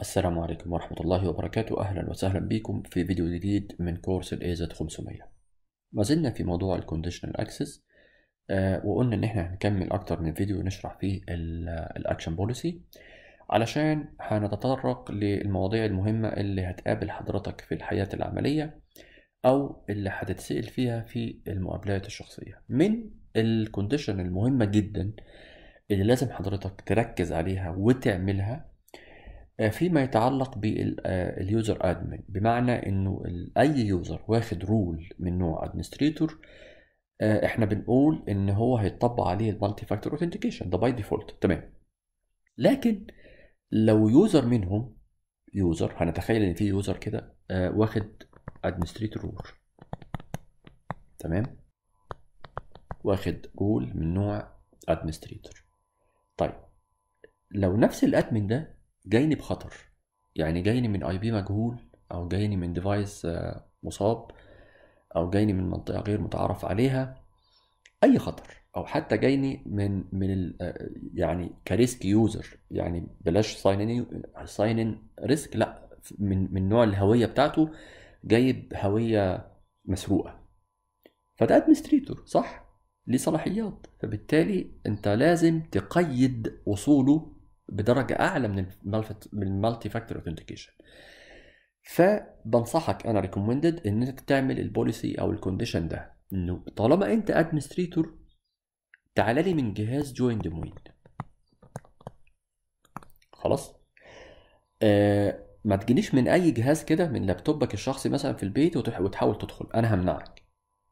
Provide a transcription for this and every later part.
السلام عليكم ورحمة الله وبركاته أهلا وسهلا بكم في فيديو جديد من كورس الأيزة AZ 500 ما زلنا في موضوع الكونديشنال اكسس آه وقلنا ان احنا هنكمل اكتر من فيديو نشرح فيه الاكشن بوليسي علشان هنتطرق للمواضيع المهمة اللي هتقابل حضرتك في الحياة العملية او اللي هتتسأل فيها في المقابلات الشخصية من الكونديشن المهمة جدا اللي لازم حضرتك تركز عليها وتعملها آه، فيما يتعلق باليوزر آه، ادمن بمعنى انه اي يوزر واخد رول من نوع ادمنستريتور آه، احنا بنقول ان هو هيطبق عليه المالتي فاكتور اوثنتيكيشن ده باي ديفولت تمام لكن لو يوزر منهم يوزر هنتخيل ان في يوزر كده واخد ادمنستريتور رول تمام واخد رول من نوع ادمنستريتور طيب لو نفس الادمن ده جايني بخطر يعني جايني من اي بي مجهول او جايني من ديفايس آه، مصاب او جايني من منطقه غير متعارف عليها اي خطر او حتى جايني من من آه، يعني كريسك يوزر يعني بلاش ساين ساين ان ريسك لا من من نوع الهويه بتاعته جايب هويه مسروقه فده ادمنستريتور صح ليه صلاحيات فبالتالي انت لازم تقيد وصوله بدرجه اعلى من من المالتي فاكتور اوثنتيكيشن فبنصحك انا ريكومندد ان انت تعمل البوليسي او الكونديشن ده انه طالما انت ادمنستريتور تعال لي من جهاز جوين دومين خلاص آه ما تجينيش من اي جهاز كده من لابتوبك الشخصي مثلا في البيت وتحاول تدخل انا همنعك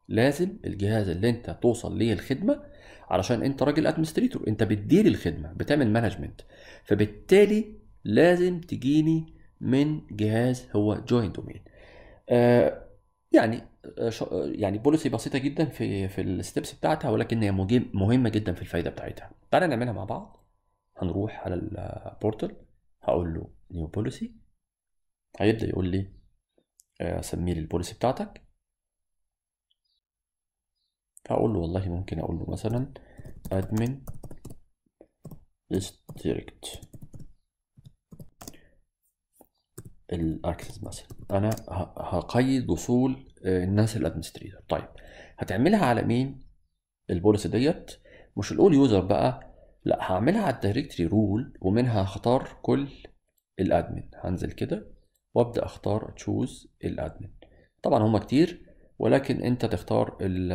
لازم الجهاز اللي انت توصل ليه الخدمه علشان انت راجل ادمنستريتور انت بتدير الخدمه بتعمل مانجمنت فبالتالي لازم تجيني من جهاز هو جوين دومين آه يعني آه، آه، يعني بوليسي بسيطه جدا في في الستبس بتاعتها ولكن هي مهمه جدا في الفايده بتاعتها تعالى نعملها مع بعض هنروح على البورتال آه، هقول له نيو بوليسي هيبدا يقول لي سمي لي البوليسي بتاعتك هقول له والله ممكن اقول له مثلا admin district الاكسس مثلا انا هقيد وصول الناس الادمنستريتور طيب هتعملها على مين البوليسي ديت مش الاول يوزر بقى لا هعملها على الدايركتري رول ومنها هختار كل الادمن هنزل كده وابدا اختار تشوز الادمن طبعا هما كتير ولكن انت تختار ال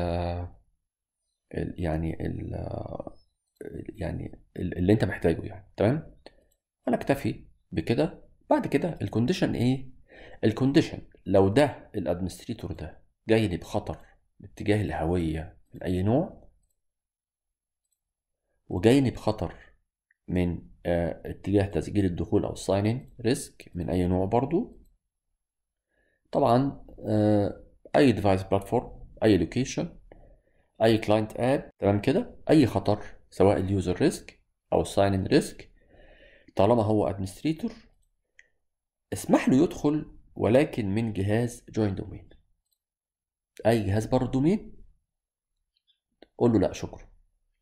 يعني ال يعني اللي انت محتاجه يعني تمام انا اكتفي بكده بعد كده الكونديشن ايه الكونديشن لو ده الادمنستريتور ده جاي لي بخطر باتجاه الهويه من اي نوع وجايني بخطر من آه، اتجاه تسجيل الدخول او الساين ريسك من اي نوع برضو طبعا آه، اي ديفايس بلاتفورم اي لوكيشن اي كلاينت اب تمام كده اي خطر سواء اليوزر ريسك او الساين ان ريسك طالما هو ادمنستريتور اسمح له يدخل ولكن من جهاز جوين دومين اي جهاز بره الدومين قول له لا شكرا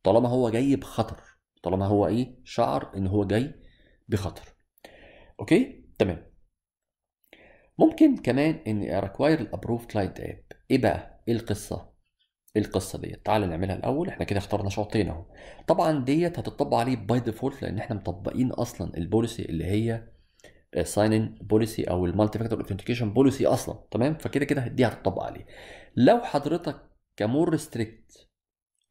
طالما هو جاي بخطر طالما هو ايه شعر ان هو جاي بخطر اوكي تمام ممكن كمان ان اكواير الابروف كلاينت اب ايه بقى ايه القصه إيه القصه ديت تعال نعملها الاول احنا كده اخترنا شرطين اهو طبعا ديت هتطبق عليه باي ديفولت لان احنا مطبقين اصلا البوليسي اللي هي ساين ان بوليسي او المالتي فاكتور اوثنتيكيشن بوليسي اصلا تمام فكده كده دي هتطبق عليه لو حضرتك كمور ريستريكت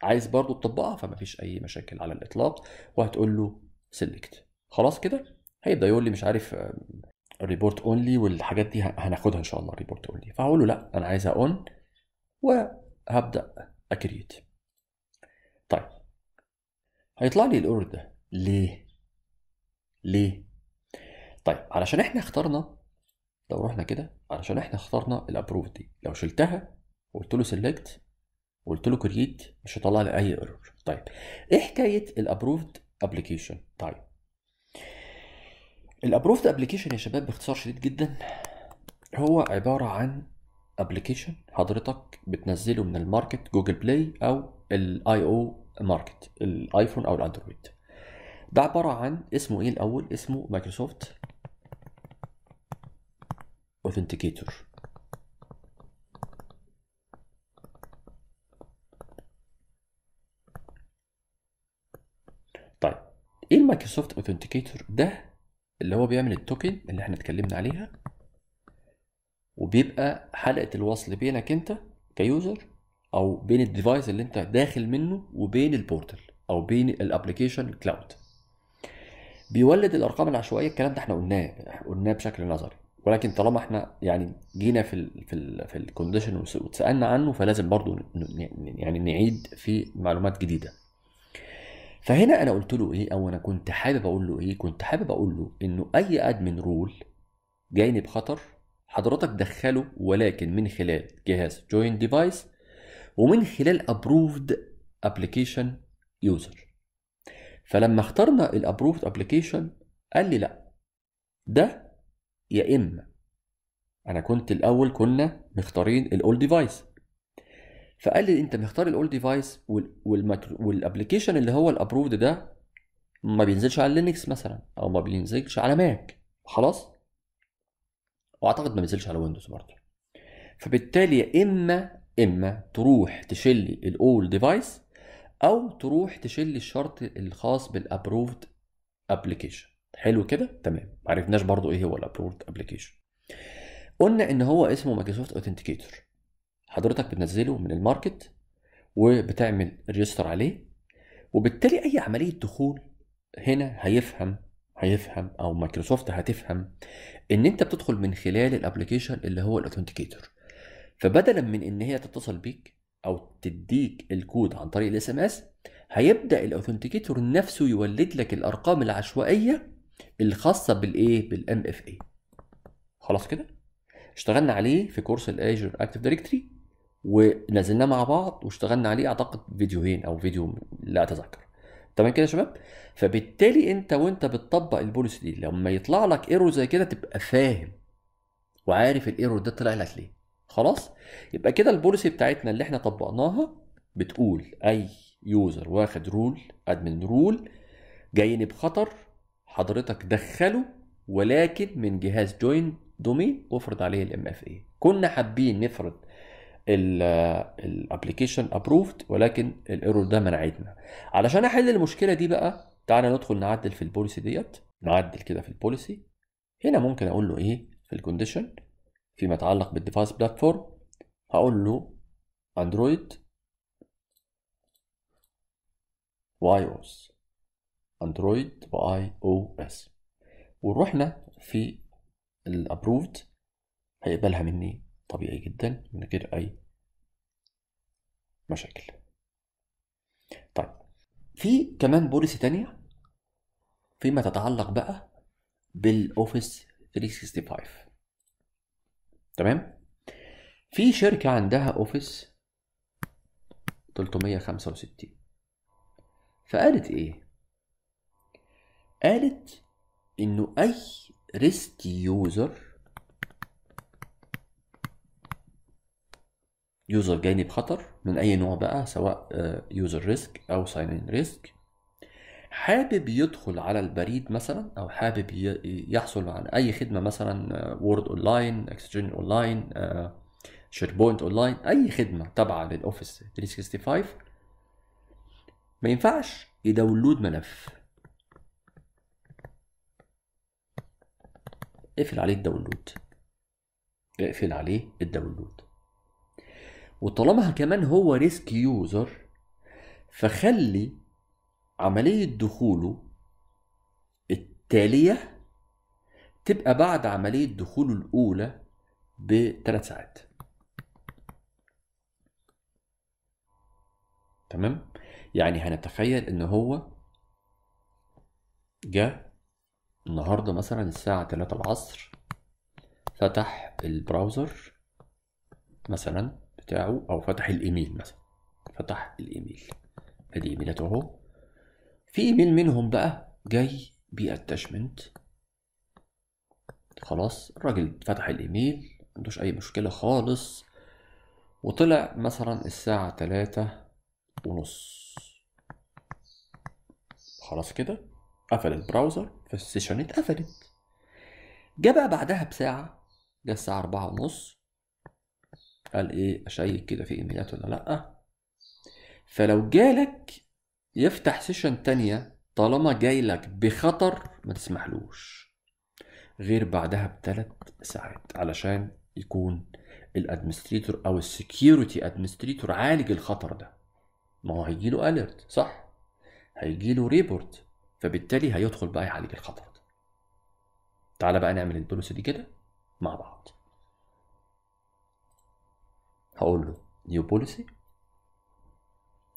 عايز برضو تطبقها فمفيش اي مشاكل على الاطلاق وهتقول له سيلكت خلاص كده هيبدا يقول لي مش عارف ريبورت آه، اونلي والحاجات دي هناخدها ان شاء الله ريبورت اونلي فهقول له لا انا عايزها اون و هبدأ أكريت طيب هيطلع لي الاورر ده ليه؟ ليه؟ طيب علشان احنا اخترنا لو رحنا كده علشان احنا اخترنا الابروف دي لو شلتها وقلت له سيلكت وقلت له كرييت مش هيطلع لي اي ايرور طيب ايه حكايه الابروفد ابلكيشن طيب الابروفد ابلكيشن يا شباب باختصار شديد جدا هو عباره عن ابلكيشن حضرتك بتنزله من الماركت جوجل بلاي او الاي او ماركت الايفون او الاندرويد ده عباره عن اسمه ايه الاول اسمه مايكروسوفت اوثنتيكيتور طيب ايه المايكروسوفت اوثنتيكيتور ده اللي هو بيعمل التوكن اللي احنا اتكلمنا عليها وبيبقى حلقه الوصل بينك انت كيوزر او بين الديفايس اللي انت داخل منه وبين البورتال او بين الابلكيشن كلاود بيولد الارقام العشوائيه الكلام ده احنا قلناه قلناه بشكل نظري ولكن طالما احنا يعني جينا في الـ في الـ في الكونديشن واتسالنا عنه فلازم برضو يعني نعيد في معلومات جديده فهنا انا قلت له ايه او انا كنت حابب اقول له ايه كنت حابب اقول له انه اي ادمن رول جانب خطر حضرتك دخله ولكن من خلال جهاز جوين ديفايس ومن خلال ابروفد ابلكيشن يوزر فلما اخترنا الابروفد ابلكيشن قال لي لا ده يا اما انا كنت الاول كنا مختارين الاول ديفايس فقال لي انت مختار الاول ديفايس والابلكيشن اللي هو الابروفد ده ما بينزلش على لينكس مثلا او ما بينزلش على ماك خلاص واعتقد ما نزلش على ويندوز برضه فبالتالي يا اما اما تروح تشيل الاول ديفايس او تروح تشيل الشرط الخاص بالابروفد ابلكيشن حلو كده تمام ما عرفناش برضو ايه هو الابروفد ابلكيشن قلنا ان هو اسمه مايكروسوفت اوثنتيكيتور حضرتك بتنزله من الماركت وبتعمل ريجستر عليه وبالتالي اي عمليه دخول هنا هيفهم هيفهم او مايكروسوفت هتفهم ان انت بتدخل من خلال الابلكيشن اللي هو الاوثنتيكيتور فبدلا من ان هي تتصل بيك او تديك الكود عن طريق الاس ام اس هيبدا الاوثنتيكيتور نفسه يولد لك الارقام العشوائيه الخاصه بالايه بالام اف اي خلاص كده اشتغلنا عليه في كورس الاجر اكتف دايركتري ونزلناه مع بعض واشتغلنا عليه اعتقد فيديوهين او فيديو لا اتذكر تمام كده يا شباب فبالتالي انت وانت بتطبق البوليسي دي لما يطلع لك ايرور زي كده تبقى فاهم وعارف الايرور ده طلع لك ليه خلاص يبقى كده البوليسي بتاعتنا اللي احنا طبقناها بتقول اي يوزر واخد رول ادمن رول جايني بخطر حضرتك دخله ولكن من جهاز جوين دومين وافرض عليه الام اف اي كنا حابين نفرض الابلكيشن ابروفد ولكن الايرور ده منعتنا علشان احل المشكله دي بقى تعالى ندخل نعدل في البوليسي ديت نعدل كده في البوليسي هنا ممكن اقول له ايه في الكونديشن فيما يتعلق بالديفايس بلاتفورم هقول له اندرويد واي او اس اندرويد واي او اس ورحنا في الابروفد هيقبلها مني طبيعي جدا من غير أي مشاكل طيب في كمان بوليسي تانية فيما تتعلق بقى بالأوفيس 365 تمام في شركة عندها أوفيس 365 فقالت إيه؟ قالت إنه أي ريست يوزر يوزر جانب خطر من اي نوع بقى سواء آه، يوزر ريسك او ساين ان ريسك حابب يدخل على البريد مثلا او حابب يحصل على اي خدمه مثلا وورد اونلاين اكسجين اونلاين شير بوينت اونلاين اي خدمه تابعه للاوفيس 365 ما ينفعش يداونلود ملف اقفل عليه الداونلود اقفل عليه الداونلود وطالما كمان هو ريسك يوزر فخلي عملية دخوله التالية تبقى بعد عملية دخوله الأولى بثلاث ساعات تمام يعني هنتخيل ان هو جاء النهارده مثلا الساعة 3 العصر فتح البراوزر مثلا بتاعه او فتح الايميل مثلا فتح الايميل ادي ايميلاته اهو في ايميل منهم بقى جاي باتشمنت خلاص الراجل فتح الايميل عندوش اي مشكلة خالص وطلع مثلا الساعة تلاتة ونص خلاص كده قفل البراوزر فالسيشن اتقفلت جه بقى بعدها بساعة جه الساعة أربعة ونص قال ايه اشيك كده في ايميلات ولا لا فلو جالك يفتح سيشن تانية طالما جايلك بخطر ما تسمحلوش غير بعدها بثلاث ساعات علشان يكون الادمستريتور او السكيورتي ادمستريتور عالج الخطر ده ما هو هيجيله اليرت صح هيجيله ريبورت فبالتالي هيدخل بقى يعالج الخطر ده تعالى بقى نعمل البوليسي دي كده مع بعض هقول له نيو بوليسي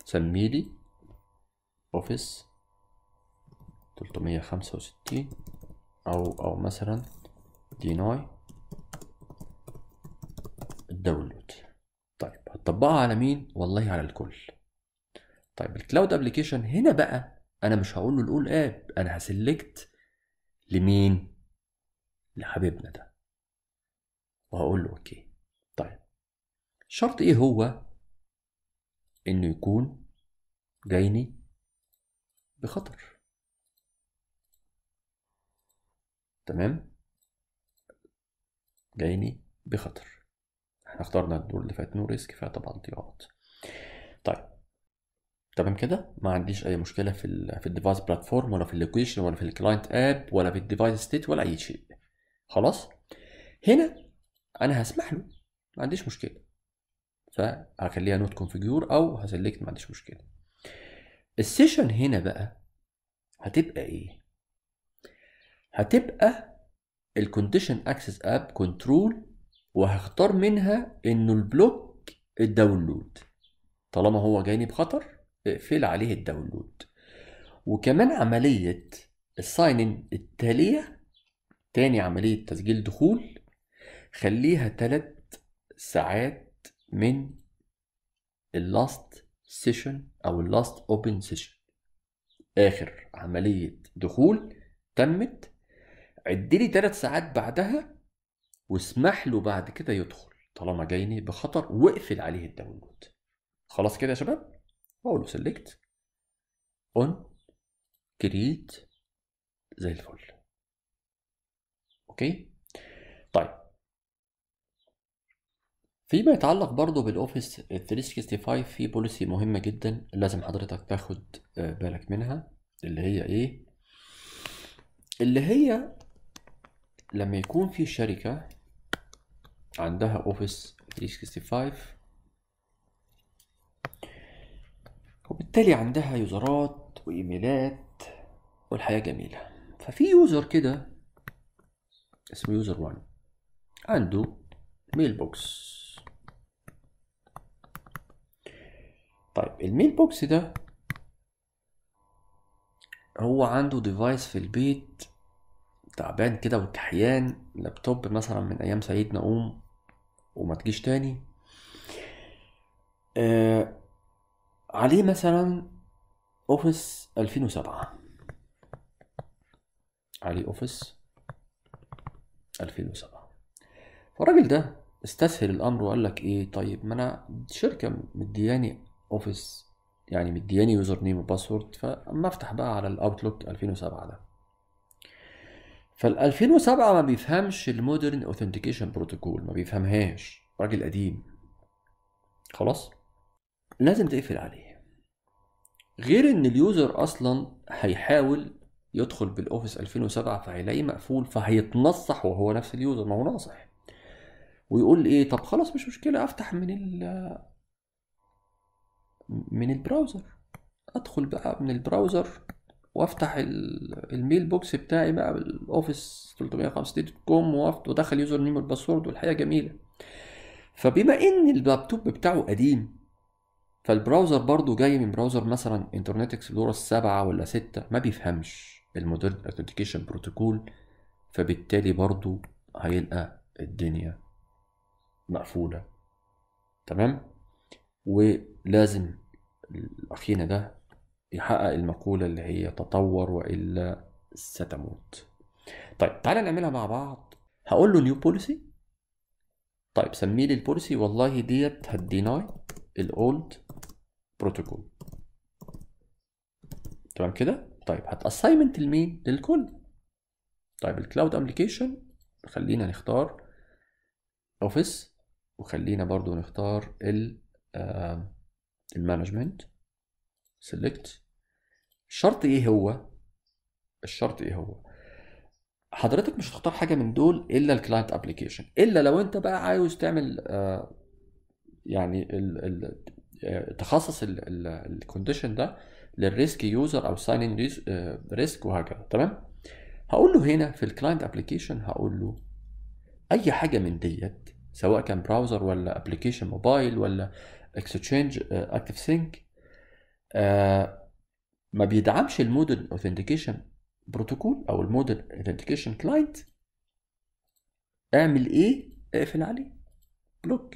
سمي لي اوفيس 365 او او مثلا ديناي الداونلود طيب هتطبقها على مين والله على الكل طيب الكلاود ابلكيشن هنا بقى انا مش هقول له القول اب انا هسلكت لمين لحبيبنا ده وهقول له اوكي شرط إيه هو؟ إنه يكون جايني بخطر تمام جايني بخطر احنا اخترنا الدور اللي فات نو ريسك فطبعا دي غلط طيب تمام كده ما عنديش اي مشكله في الـ في الديفايس بلاتفورم ولا في اللوكيشن ولا في الكلاينت اب ولا في الديفايس ستيت ولا اي شيء خلاص هنا انا هسمح له ما عنديش مشكله فهخليها نوت كونفيجور او هسلكت ما عنديش مشكله السيشن هنا بقى هتبقى ايه هتبقى الكونديشن اكسس اب كنترول وهختار منها انه البلوك الداونلود طالما هو جاني بخطر اقفل عليه الداونلود وكمان عملية الساين ان التالية تاني عملية تسجيل دخول خليها ثلاث ساعات من اللاست سيشن او اللاست اوبن سيشن اخر عمليه دخول تمت عد لي ثلاث ساعات بعدها واسمح له بعد كده يدخل طالما جايني بخطر واقفل عليه الداونلود خلاص كده يا شباب بقول له سيلكت اون كريت زي الفل اوكي طيب فيما يتعلق برضه بالاوفيس 365 في بوليسي مهمه جدا لازم حضرتك تاخد آه، بالك منها اللي هي ايه اللي هي لما يكون في شركه عندها اوفيس 365 وبالتالي عندها يوزرات وايميلات والحياه جميله ففي يوزر كده اسمه يوزر 1 عنده ميل بوكس طيب الميل بوكس ده هو عنده ديفايس في البيت تعبان كده وكحيان لابتوب مثلا من ايام سيدنا قوم وما تجيش تاني آه عليه مثلا اوفيس 2007 عليه اوفيس 2007 فالراجل ده استسهل الامر وقال لك ايه طيب ما انا شركه مدياني اوفيس يعني مدياني يوزر نيم وباسورد فاما افتح بقى على الاوتلوك 2007 ده فال 2007 ما بيفهمش المودرن اوثنتيكيشن بروتوكول ما بيفهمهاش راجل قديم خلاص لازم تقفل عليه غير ان اليوزر اصلا هيحاول يدخل بالاوفيس 2007 فهيلاقيه مقفول فهيتنصح وهو نفس اليوزر ما هو ناصح ويقول ايه طب خلاص مش مشكله افتح من من البراوزر ادخل بقى من البراوزر وافتح الميل بوكس بتاعي بقى بالاوفيس 305.com وادخل يوزر نيم والباسورد والحقيقه جميله فبما ان اللابتوب بتاعه قديم فالبراوزر برضو جاي من براوزر مثلا انترنت اكسبلورر السبعة ولا ستة ما بيفهمش المودرن اثنتيكيشن بروتوكول فبالتالي برضو هيلقى الدنيا مقفولة تمام ولازم الاخينا ده يحقق المقوله اللي هي تطور والا ستموت طيب تعالى نعملها مع بعض هقول له نيو بوليسي طيب سمي لي البوليسي والله ديت هتديناي الاولد بروتوكول تمام كده طيب هتاسايمنت لمين للكل طيب الكلاود ابلكيشن خلينا نختار اوفيس وخلينا برضو نختار ال آه المانجمنت سيلكت الشرط ايه هو الشرط ايه هو حضرتك مش هتختار حاجه من دول الا الكلاينت ابلكيشن الا لو انت بقى عاوز تعمل آه، يعني آه، تخصص الكونديشن ده للريسك يوزر او ساين آه، ريسك وهكذا تمام هقول له هنا في الكلاينت ابلكيشن هقول له اي حاجه من ديت سواء كان براوزر ولا ابلكيشن موبايل ولا اكسشينج اكتف سينك ما بيدعمش المودرن اوثنتيكيشن بروتوكول او المودرن اوثنتيكيشن كلاينت اعمل ايه اقفل عليه بلوك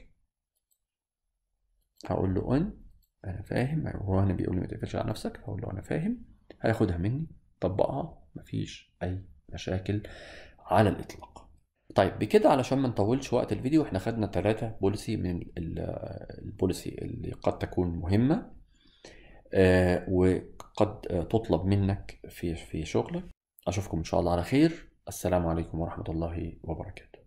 هقول له ان انا فاهم هو انا بيقول لي ما تقفلش على نفسك هقول له انا فاهم هياخدها مني طبقها مفيش اي مشاكل على الاطلاق طيب بكده علشان ما نطولش وقت الفيديو احنا خدنا ثلاثة بوليسي من البوليسي اللي قد تكون مهمة آه، وقد تطلب منك في في شغلك اشوفكم ان شاء الله على خير السلام عليكم ورحمة الله وبركاته